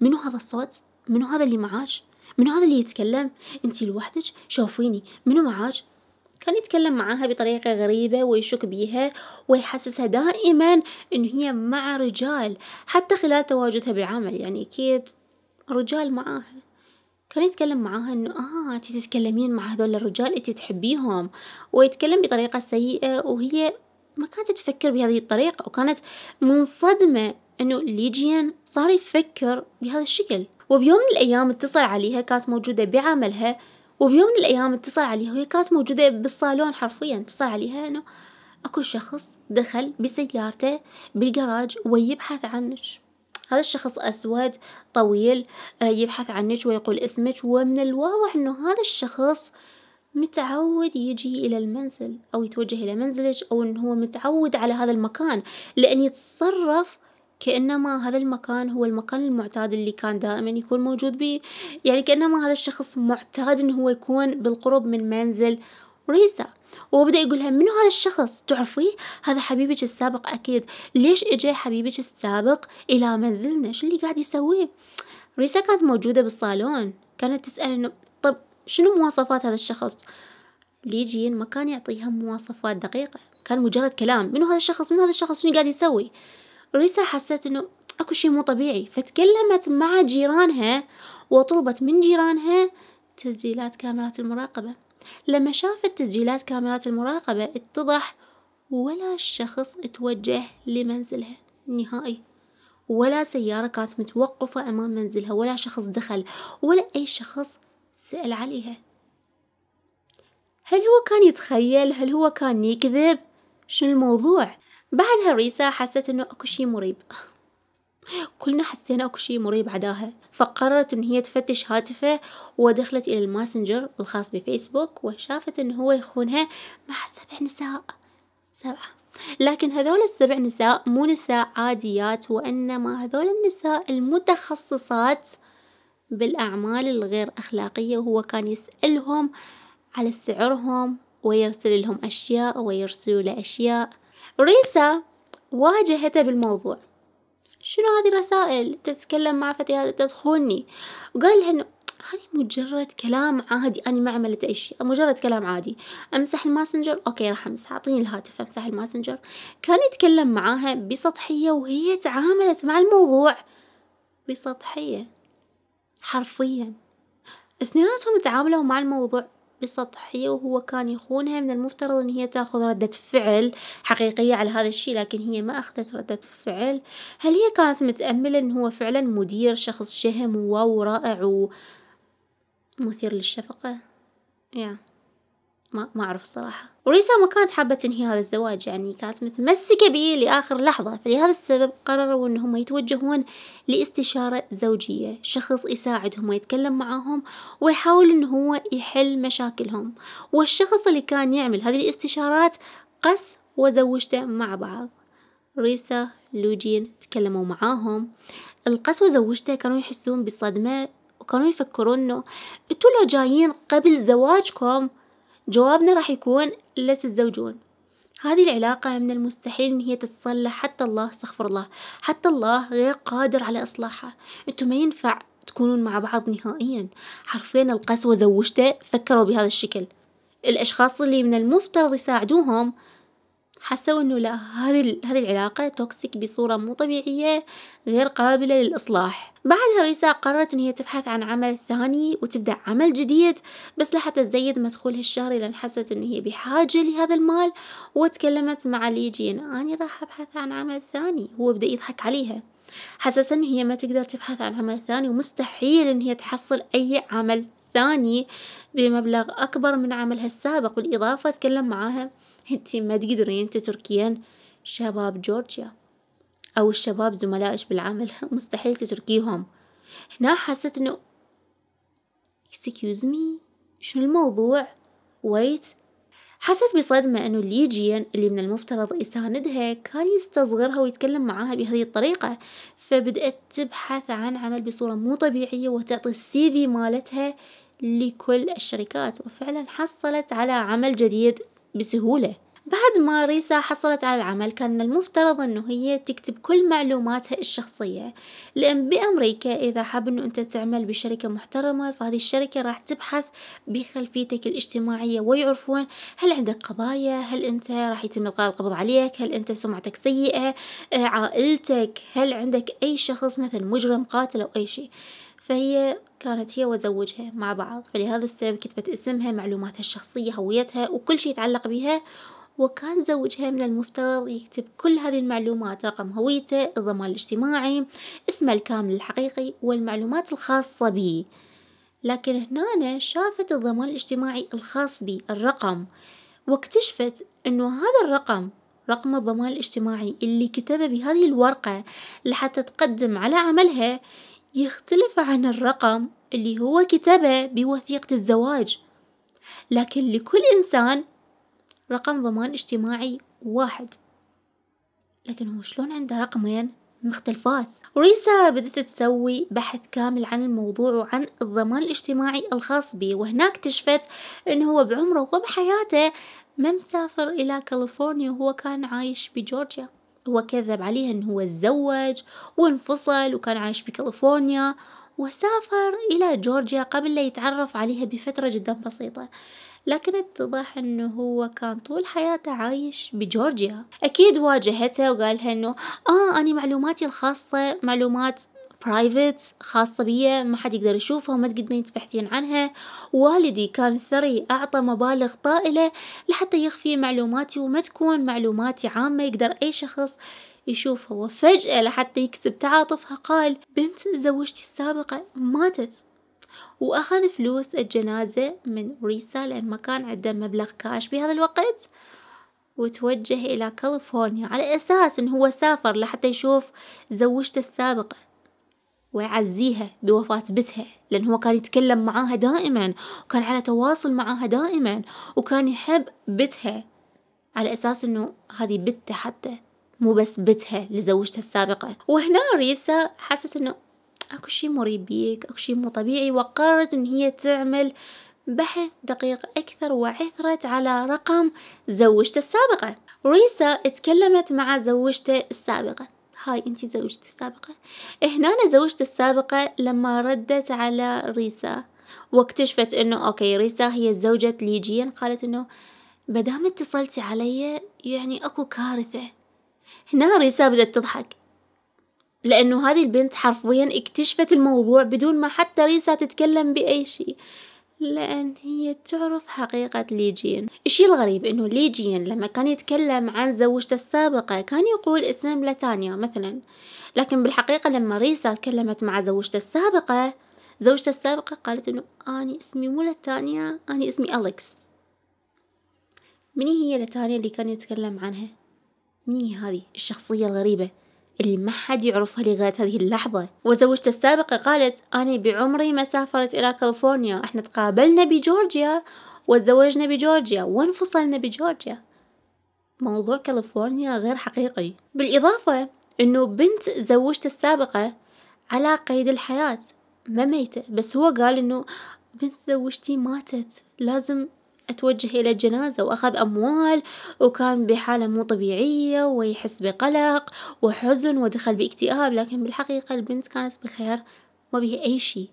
منو هذا الصوت؟ منو هذا اللي معاش؟ منو هذا اللي يتكلم؟ انتي لوحدك؟ شوفيني منو معاش؟ كان يتكلم معاها بطريقة غريبة ويشك بيها ويحسسها دائما إن هي مع رجال حتى خلال تواجدها بالعمل يعني أكيد رجال معاها كان يتكلم معاها انه اه انت تتكلمين مع هذول الرجال انت تحبيهم ويتكلم بطريقه سيئه وهي ما كانت تفكر بهذه الطريقه وكانت منصدمه انه ليجيان صار يفكر بهذا الشكل وبيوم من الايام اتصل عليها كانت موجوده بعملها وبيوم من الأيام اتصل عليها وهي كانت موجودة بالصالون حرفيا اتصل عليها إنه أكو شخص دخل بسيارته بالجراج ويبحث عنك هذا الشخص أسود طويل آه، يبحث عنك ويقول اسمك ومن الواضح إنه هذا الشخص متعود يجي إلى المنزل أو يتوجه إلى منزلك أو إنه هو متعود على هذا المكان لأن يتصرف كأنما هذا المكان هو المكان المعتاد اللي كان دائما يكون موجود به يعني كأنما هذا الشخص معتاد إن هو يكون بالقرب من منزل ريسا وهو بدأ يقولها منو هذا الشخص تعرفيه هذا حبيبك السابق أكيد ليش إجا حبيبك السابق إلى منزلنا شو اللي قاعد يسويه ريسا كانت موجودة بالصالون كانت تسأل إنه طب شنو مواصفات هذا الشخص ليجين ما كان يعطيها مواصفات دقيقة كان مجرد كلام منو هذا الشخص منو هذا الشخص شنو قاعد يسوي ريسا حست انه اكو شيء مو طبيعي فتكلمت مع جيرانها وطلبت من جيرانها تسجيلات كاميرات المراقبة لما شافت تسجيلات كاميرات المراقبة اتضح ولا شخص توجه لمنزلها نهائي ولا سيارة كانت متوقفة أمام منزلها ولا شخص دخل ولا أي شخص سأل عليها هل هو كان يتخيل هل هو كان يكذب شنو الموضوع بعدها ريسا حست انه اكو شي مريب كلنا حسينا اكو شي مريب عداها فقررت ان هي تفتش هاتفه ودخلت الى الماسنجر الخاص بفيسبوك وشافت ان هو يخونها مع سبع نساء سبعه لكن هذول السبع نساء مو نساء عاديات وإنما هذول النساء المتخصصات بالأعمال الغير أخلاقية وهو كان يسألهم على سعرهم ويرسل لهم أشياء ويرسلوا له أشياء ريسا واجهته بالموضوع شنو هذه الرسائل تتكلم مع فتيات تدخلني وقال لها انه هذه مجرد كلام عادي أنا ما عملت أي شيء مجرد كلام عادي أمسح الماسنجر أوكي راح أمسح أعطيني الهاتف أمسح الماسنجر كان يتكلم معاها بسطحية وهي تعاملت مع الموضوع بسطحية حرفيا اثنيناتهم تعاملوا مع الموضوع بسطحية وهو كان يخونها من المفترض ان هي تاخذ ردة فعل حقيقية على هذا الشيء لكن هي ما اخذت ردة فعل هل هي كانت متأملة ان هو فعلا مدير شخص شهم وواو رائع ومثير للشفقة yeah. ما ما اعرف الصراحه وريسا ما كانت حابه تنهي هذا الزواج يعني كانت متمسكه به لاخر لحظه فلهذا السبب قرروا انهم يتوجهون لاستشاره زوجيه شخص يساعدهم ويتكلم معاهم ويحاول ان هو يحل مشاكلهم والشخص اللي كان يعمل هذه الاستشارات قس وزوجته مع بعض ريسا لوجين تكلموا معاهم القس وزوجته كانوا يحسون بالصدمة وكانوا يفكرون انه انتوا جايين قبل زواجكم جوابنا راح يكون لا تتزوجون هذه العلاقة من المستحيل إن هي تتصلح حتى الله استغفر الله حتى الله غير قادر على إصلاحها أنتم ما ينفع تكونون مع بعض نهائيا حرفيا القسوة زوجته فكروا بهذا الشكل الأشخاص اللي من المفترض يساعدوهم حسوا إنه لا هذه هذه العلاقة توكسيك بصورة مو طبيعية غير قابلة للإصلاح بعدها ريسا قررت ان هي تبحث عن عمل ثاني وتبدأ عمل جديد بس لحتى تزيد مدخولها الشهري لان حست ان هي بحاجة لهذا المال وتكلمت مع ليجين اني راح ابحث عن عمل ثاني هو بدأ يضحك عليها حسس ان هي ما تقدر تبحث عن عمل ثاني ومستحيل ان هي تحصل اي عمل ثاني بمبلغ اكبر من عملها السابق بالاضافة تكلم معاها انتي ما تقدرين تتركين شباب جورجيا أو الشباب زملائك بالعمل مستحيل تتركيهم هنا حسيت إنه excuse me شنو الموضوع wait حست بصدمة أنه الليجيان اللي من المفترض يساندها كان يستصغرها ويتكلم معاها بهذه الطريقة فبدأت تبحث عن عمل بصورة مو طبيعية وتعطي السي في مالتها لكل الشركات وفعلا حصلت على عمل جديد بسهولة بعد ما ريسا حصلت على العمل كان المفترض انه هي تكتب كل معلوماتها الشخصية لان بامريكا اذا حاب انه انت تعمل بشركة محترمة فهذه الشركة راح تبحث بخلفيتك الاجتماعية ويعرفون هل عندك قضايا هل انت راح يتم القاء القبض عليك هل انت سمعتك سيئة آه، عائلتك هل عندك اي شخص مثل مجرم قاتل او اي شيء فهي كانت هي وزوجها مع بعض فلهذا السبب كتبت اسمها معلوماتها الشخصية هويتها وكل شيء يتعلق بها وكان زوجها من المفترض يكتب كل هذه المعلومات رقم هويته الضمان الاجتماعي اسمه الكامل الحقيقي والمعلومات الخاصة به لكن هنا شافت الضمان الاجتماعي الخاص بي الرقم واكتشفت أنه هذا الرقم رقم الضمان الاجتماعي اللي كتبه بهذه الورقة لحتى تقدم على عملها يختلف عن الرقم اللي هو كتبه بوثيقة الزواج لكن لكل إنسان رقم ضمان اجتماعي واحد لكن هو شلون عنده رقمين مختلفات ريسا بدأت تسوي بحث كامل عن الموضوع وعن الضمان الاجتماعي الخاص به وهناك اكتشفت انه هو بعمره وبحياته ما مسافر الى كاليفورنيا وهو كان عايش بجورجيا هو كذب عليها انه هو تزوج وانفصل وكان عايش بكاليفورنيا وسافر إلى جورجيا قبل لا يتعرف عليها بفترة جدا بسيطة لكن اتضح انه هو كان طول حياته عايش بجورجيا اكيد واجهته وقالها انه اه انا معلوماتي الخاصة معلومات برايفت خاصة بي ما حد يقدر يشوفها وما تقدرين تبحثين عنها والدي كان ثري أعطى مبالغ طائلة لحتى يخفي معلوماتي وما تكون معلوماتي عامة يقدر أي شخص يشوفها وفجأة لحتى يكسب تعاطفها قال بنت زوجتي السابقة ماتت وأخذ فلوس الجنازة من ريسا لأن ما كان عنده مبلغ كاش بهذا الوقت وتوجه إلى كاليفورنيا على أساس أنه هو سافر لحتى يشوف زوجته السابقة ويعزيها بوفاة بتها لأن هو كان يتكلم معاها دائما وكان على تواصل معاها دائما وكان يحب بتها على أساس أنه هذه بته حتى مو بس بتها لزوجتها السابقة وهنا ريسا حست أنه اكو شي مريب بيك اكو شي مو طبيعي وقررت ان هي تعمل بحث دقيق أكثر وعثرت على رقم زوجته السابقة ريسا اتكلمت مع زوجته السابقة هاي انتي زوجتي السابقة هنا زوجته السابقة لما ردت على ريسا واكتشفت انه اوكي ريسا هي زوجة ليجين قالت انه بدام اتصلتي علي يعني اكو كارثة هنا ريسا بدأت تضحك لأنه هذه البنت حرفيا اكتشفت الموضوع بدون ما حتى ريسا تتكلم بأي شيء لأن هي تعرف حقيقة ليجين الشيء الغريب أنه ليجين لما كان يتكلم عن زوجته السابقة كان يقول اسم لتانيا مثلا لكن بالحقيقة لما ريسا تكلمت مع زوجته السابقة زوجته السابقة قالت أنه أنا اسمي مو لتانيا أنا اسمي أليكس من هي لتانيا اللي كان يتكلم عنها؟ من هي هذه الشخصية الغريبة؟ اللي ما حد يعرفها لغاية هذه اللحظة وزوجته السابقة قالت أنا بعمري ما سافرت إلى كاليفورنيا احنا تقابلنا بجورجيا وتزوجنا بجورجيا وانفصلنا بجورجيا موضوع كاليفورنيا غير حقيقي بالإضافة أنه بنت زوجته السابقة على قيد الحياة ما ميتة بس هو قال أنه بنت زوجتي ماتت لازم أتوجه إلى الجنازة وأخذ أموال وكان بحالة مو طبيعية ويحس بقلق وحزن ودخل باكتئاب لكن بالحقيقة البنت كانت بخير ما بها أي شيء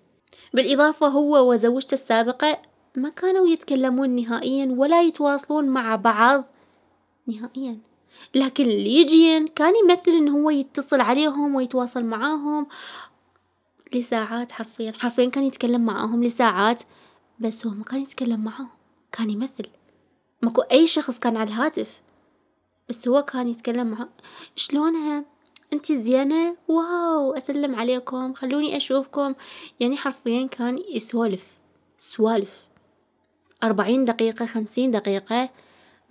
بالإضافة هو وزوجته السابقة ما كانوا يتكلمون نهائيا ولا يتواصلون مع بعض نهائيا لكن ليجين كان يمثل ان هو يتصل عليهم ويتواصل معاهم لساعات حرفيا حرفيا كان يتكلم معاهم لساعات بس هو ما كان يتكلم معاهم كان يمثل ماكو أي شخص كان على الهاتف بس هو كان يتكلم معه شلونها انت زينة واو اسلم عليكم خلوني اشوفكم يعني حرفيا كان يسولف سوالف أربعين دقيقة خمسين دقيقة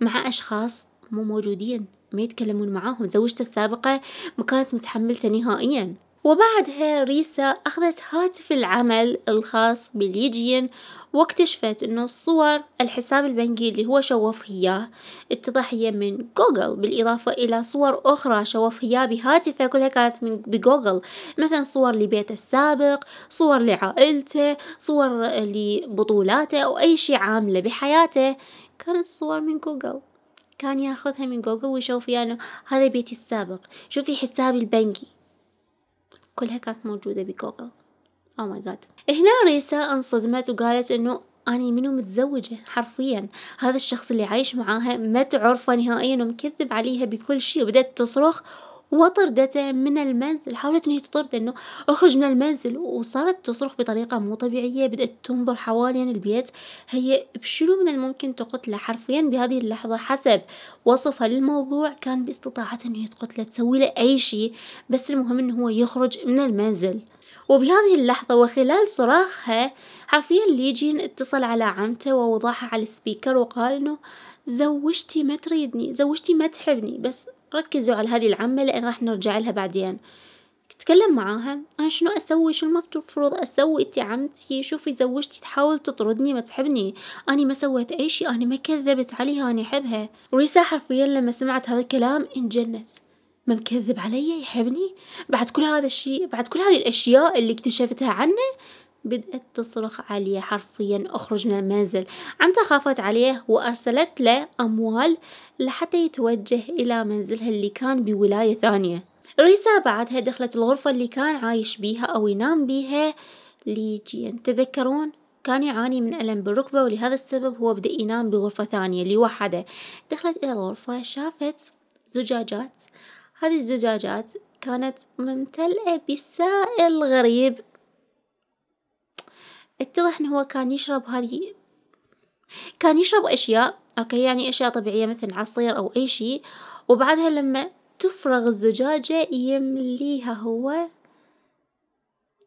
مع أشخاص مو موجودين ما يتكلمون معاهم زوجته السابقة ما كانت متحملته نهائيا وبعدها ريسا أخذت هاتف العمل الخاص بليجين واكتشفت أنه الصور الحساب البنكي اللي هو شوف إياه اتضح هي من جوجل بالإضافة إلى صور أخرى شوف إياه بهاتفه كلها كانت من بجوجل مثلا صور لبيته السابق صور لعائلته صور لبطولاته أو أي شيء عامله بحياته كانت الصور من جوجل كان ياخذها من جوجل ويشوف يعني هذا بيتي السابق شوفي حسابي البنكي كلها كانت موجودة بجوجل او ماي جاد هنا ريسا انصدمت وقالت انه أنا منو متزوجة حرفيا هذا الشخص اللي عايش معاها ما تعرفه نهائيا ومكذب عليها بكل شيء وبدأت تصرخ وطردته من المنزل حاولت أن هي تطرده أنه أخرج من المنزل وصارت تصرخ بطريقة مو طبيعية بدأت تنظر حوالين البيت هي بشنو من الممكن تقتله حرفيا بهذه اللحظة حسب وصفها للموضوع كان باستطاعتها أن هي تقتله تسوي له أي شيء بس المهم أنه هو يخرج من المنزل وبهذه اللحظة وخلال صراخها حرفيا ليجين اتصل على عمته ووضعها على السبيكر وقال انه زوجتي ما تريدني زوجتي ما تحبني بس ركزوا على هذه العمة لأن راح نرجع لها بعدين تكلم معاها أنا شنو أسوي شو المفروض أسوي أنت عمتي شوفي زوجتي تحاول تطردني ما تحبني أنا ما سويت أي شيء أنا ما كذبت عليها أنا أحبها وريسا حرفيا لما سمعت هذا الكلام انجنت ما مكذب علي يحبني بعد كل هذا الشيء بعد كل هذه الأشياء اللي اكتشفتها عنه بدأت تصرخ عليه حرفيا أخرج من المنزل عمتها خافت عليه وأرسلت له أموال لحتى يتوجه إلى منزلها اللي كان بولاية ثانية ريسا بعدها دخلت الغرفة اللي كان عايش بيها أو ينام بيها ليجين تذكرون كان يعاني من ألم بالركبة ولهذا السبب هو بدأ ينام بغرفة ثانية لوحده دخلت إلى الغرفة شافت زجاجات هذه الزجاجات كانت ممتلئة بسائل غريب اتضح انه هو كان يشرب هذه كان يشرب اشياء اوكي يعني اشياء طبيعية مثل عصير او اي شيء وبعدها لما تفرغ الزجاجة يمليها هو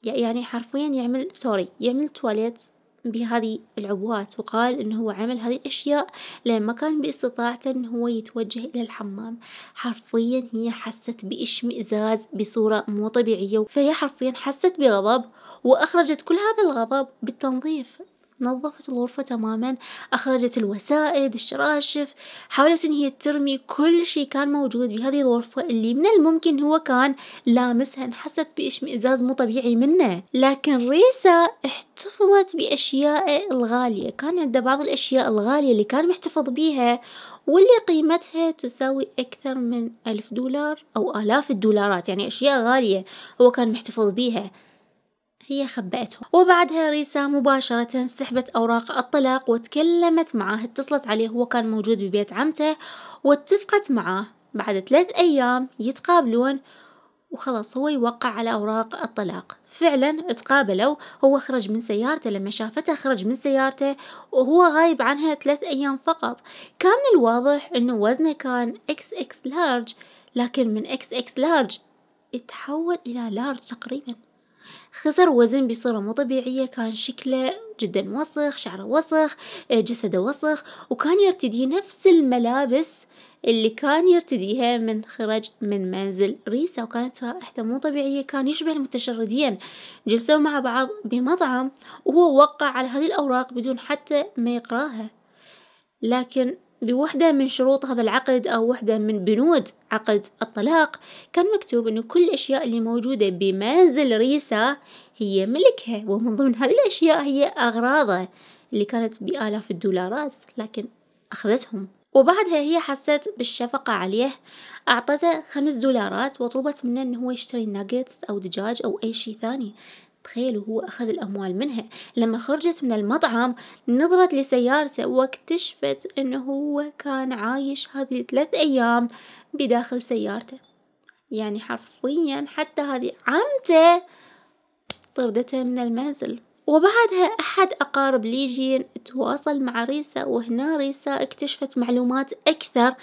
يعني حرفيا يعمل سوري يعمل تواليت بهذه العبوات وقال أنه هو عمل هذه الأشياء لما كان باستطاعته أنه هو يتوجه إلى الحمام حرفيا هي حست بإشمئزاز بصورة مو طبيعية فهي حرفيا حست بغضب وأخرجت كل هذا الغضب بالتنظيف نظفت الغرفة تماما أخرجت الوسائد الشراشف حاولت إن هي ترمي كل شيء كان موجود بهذه الغرفة اللي من الممكن هو كان لامسها انحست باشمئزاز مو طبيعي منه لكن ريسا احتفظت بأشياء الغالية كان عنده بعض الأشياء الغالية اللي كان محتفظ بيها واللي قيمتها تساوي أكثر من ألف دولار أو آلاف الدولارات يعني أشياء غالية هو كان محتفظ بيها هي خبأتهم وبعدها ريسا مباشرة سحبت أوراق الطلاق وتكلمت معاه اتصلت عليه هو كان موجود ببيت عمته واتفقت معاه بعد ثلاث أيام يتقابلون وخلاص هو يوقع على أوراق الطلاق فعلا اتقابلوا هو خرج من سيارته لما شافته خرج من سيارته وهو غايب عنها ثلاث أيام فقط كان الواضح أنه وزنه كان اكس اكس لارج لكن من اكس اكس لارج اتحول إلى لارج تقريبا خسر وزن بصورة مو طبيعية كان شكله جدا وسخ شعره وسخ آه، جسده وسخ وكان يرتدي نفس الملابس اللي كان يرتديها من خرج من منزل ريسا وكانت رائحته مو طبيعية كان يشبه المتشردين جلسوا مع بعض بمطعم وهو وقع على هذه الأوراق بدون حتى ما يقراها لكن بوحدة من شروط هذا العقد أو وحدة من بنود عقد الطلاق كان مكتوب أن كل الأشياء اللي موجودة بمنزل ريسا هي ملكها ومن ضمن هذه الأشياء هي أغراضه اللي كانت بآلاف الدولارات لكن أخذتهم وبعدها هي حست بالشفقة عليه أعطته خمس دولارات وطلبت منه أنه هو يشتري ناجتس أو دجاج أو أي شيء ثاني تخيلوا هو أخذ الأموال منها لما خرجت من المطعم نظرت لسيارته واكتشفت أنه هو كان عايش هذه ثلاث أيام بداخل سيارته يعني حرفيا حتى هذه عمته طردته من المنزل وبعدها أحد أقارب ليجين تواصل مع ريسا وهنا ريسا اكتشفت معلومات أكثر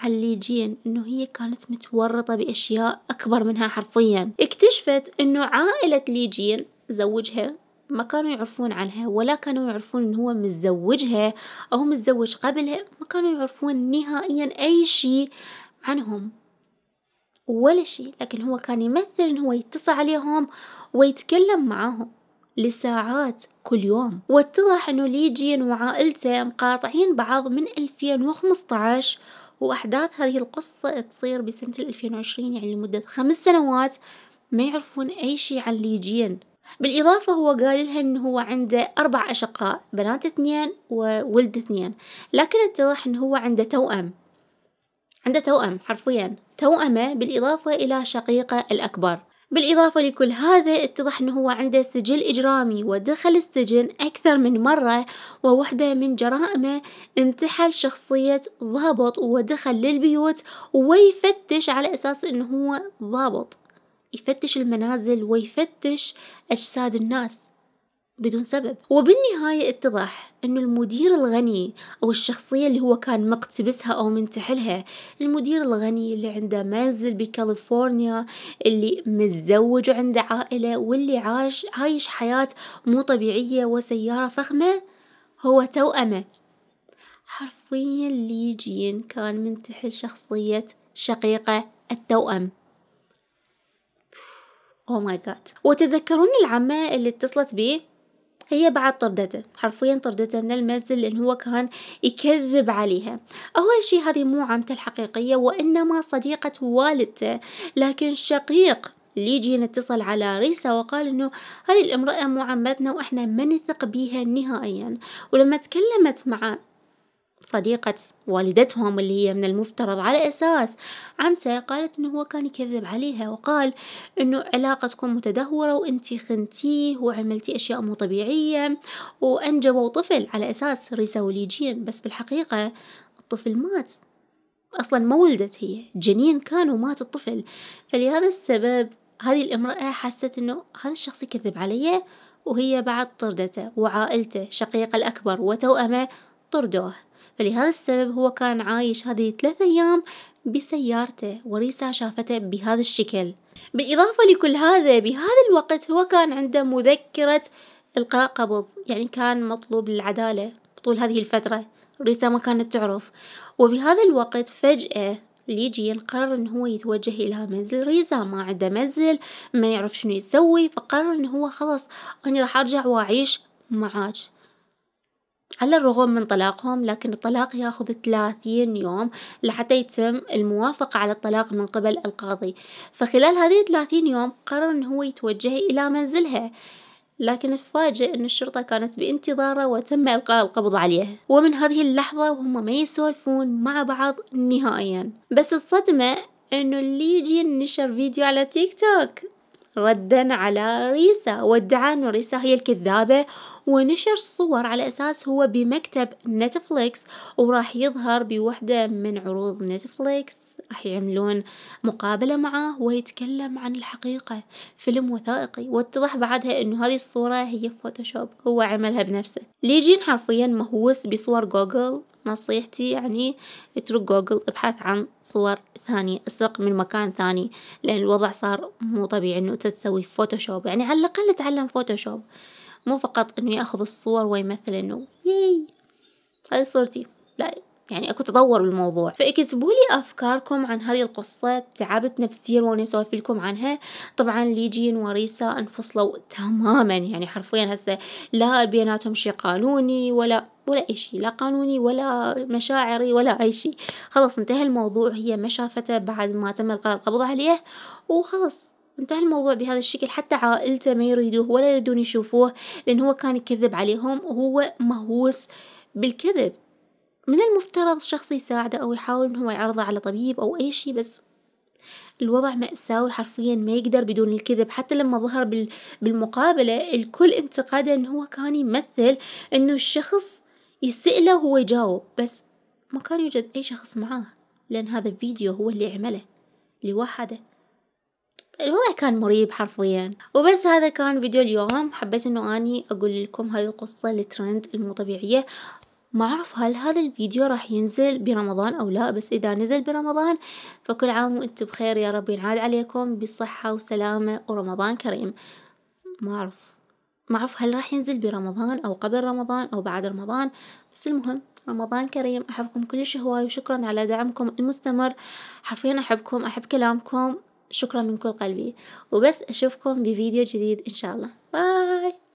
على ليجين انه هي كانت متورطة باشياء اكبر منها حرفيا اكتشفت انه عائلة ليجين زوجها ما كانوا يعرفون عنها ولا كانوا يعرفون ان هو متزوجها او متزوج قبلها ما كانوا يعرفون نهائيا اي شيء عنهم ولا شيء لكن هو كان يمثل ان هو يتصل عليهم ويتكلم معاهم لساعات كل يوم واتضح انه ليجين وعائلته مقاطعين بعض من 2015 وأحداث هذه القصة تصير بسنة 2020 يعني لمدة خمس سنوات ما يعرفون أي شيء عن ليجين بالإضافة هو قال لها أنه هو عنده أربع أشقاء بنات اثنين وولد اثنين لكن اتضح أنه هو عنده توأم عنده توأم حرفيا توأمة بالإضافة إلى شقيقة الأكبر بالإضافة لكل هذا اتضح أنه هو عنده سجل إجرامي ودخل السجن أكثر من مرة ووحدة من جرائمه انتحل شخصية ضابط ودخل للبيوت ويفتش على أساس أنه هو ضابط يفتش المنازل ويفتش أجساد الناس بدون سبب وبالنهاية اتضح انه المدير الغني او الشخصية اللي هو كان مقتبسها او منتحلها المدير الغني اللي عنده منزل بكاليفورنيا اللي متزوج وعنده عائلة واللي عاش عايش حياة مو طبيعية وسيارة فخمة هو توأمه حرفيا ليجين كان منتحل شخصية شقيقة التوأم او ماي جاد وتذكرون العمة اللي اتصلت بيه هي بعد طردته حرفيا طردته من المنزل لأن هو كان يكذب عليها أول شيء هذه مو عمته الحقيقية وإنما صديقة والدته لكن شقيق ليجي يجي نتصل على ريسا وقال انه هذه الامرأة مو عمتنا واحنا ما نثق بيها نهائيا ولما تكلمت مع صديقة والدتهم اللي هي من المفترض على أساس عمتها قالت أنه هو كان يكذب عليها وقال أنه علاقتكم متدهورة وأنتي خنتيه وعملتي أشياء مو طبيعية وأنجبوا طفل على أساس ريسوليجين بس بالحقيقة الطفل مات أصلا ما ولدت هي جنين كان ومات الطفل فلهذا السبب هذه الامرأة حست أنه هذا الشخص يكذب علي وهي بعد طردته وعائلته شقيقة الأكبر وتوأمه طردوه فلهذا السبب هو كان عايش هذه ثلاثة أيام بسيارته وريسا شافته بهذا الشكل بالإضافة لكل هذا بهذا الوقت هو كان عنده مذكرة إلقاء قبض يعني كان مطلوب للعدالة طول هذه الفترة ريسا ما كانت تعرف وبهذا الوقت فجأة ليجين قرر ان هو يتوجه الى منزل ريزا ما عنده منزل ما يعرف شنو يسوي فقرر ان هو خلاص اني راح ارجع واعيش معاك على الرغم من طلاقهم لكن الطلاق ياخذ 30 يوم لحتى يتم الموافقة على الطلاق من قبل القاضي فخلال هذه 30 يوم قرر أن هو يتوجه إلى منزلها لكن تفاجئ أن الشرطة كانت بانتظاره وتم إلقاء القبض عليه ومن هذه اللحظة وهم ما يسولفون مع بعض نهائيا بس الصدمة أنه اللي يجي نشر فيديو على تيك توك ردا على ريسا وادعى أن ريسا هي الكذابة ونشر صور على أساس هو بمكتب نتفليكس وراح يظهر بوحدة من عروض نتفليكس راح يعملون مقابلة معه ويتكلم عن الحقيقة فيلم وثائقي واتضح بعدها أنه هذه الصورة هي فوتوشوب هو عملها بنفسه ليجين حرفيا مهووس بصور جوجل نصيحتي يعني اترك جوجل ابحث عن صور ثاني اسرق من مكان ثاني لأن الوضع صار مو طبيعي إنه تسوي فوتوشوب يعني على الأقل تعلم فوتوشوب مو فقط إنه يأخذ الصور ويمثل إنه ياي هذه صورتي لا يعني اكو تطور بالموضوع فاكتبوا لي افكاركم عن هذه القصه تعبت نفسيا وانا اسولف لكم عنها طبعا ليجين وريسا انفصلوا تماما يعني حرفيا هسه لا بيناتهم شي قانوني ولا ولا اي شيء لا قانوني ولا مشاعري ولا اي شيء خلاص انتهى الموضوع هي ما شافته بعد ما تم القبض عليه وخلص انتهى الموضوع بهذا الشكل حتى عائلته ما يريدوه ولا يريدون يشوفوه لان هو كان يكذب عليهم وهو مهووس بالكذب من المفترض الشخص يساعده أو يحاول إن هو يعرضه على طبيب أو أي شي بس الوضع مأساوي حرفيا ما يقدر بدون الكذب حتى لما ظهر بالمقابلة الكل انتقاده إنه هو كان يمثل إنه الشخص يسأله هو يجاوب بس ما كان يوجد أي شخص معاه لأن هذا الفيديو هو اللي عمله لوحده الوضع كان مريب حرفيا وبس هذا كان فيديو اليوم حبيت انه اني اقول لكم هذه القصة الترند المو طبيعية ما أعرف هل هذا الفيديو راح ينزل برمضان أو لا بس إذا نزل برمضان فكل عام وأنتم بخير يا رب ينعاد عليكم بالصحة وسلامة ورمضان كريم ما أعرف ما أعرف هل راح ينزل برمضان أو قبل رمضان أو بعد رمضان بس المهم رمضان كريم أحبكم كلش هواي وشكرا على دعمكم المستمر حرفيا أحبكم أحب كلامكم شكرا من كل قلبي وبس أشوفكم بفيديو جديد إن شاء الله باي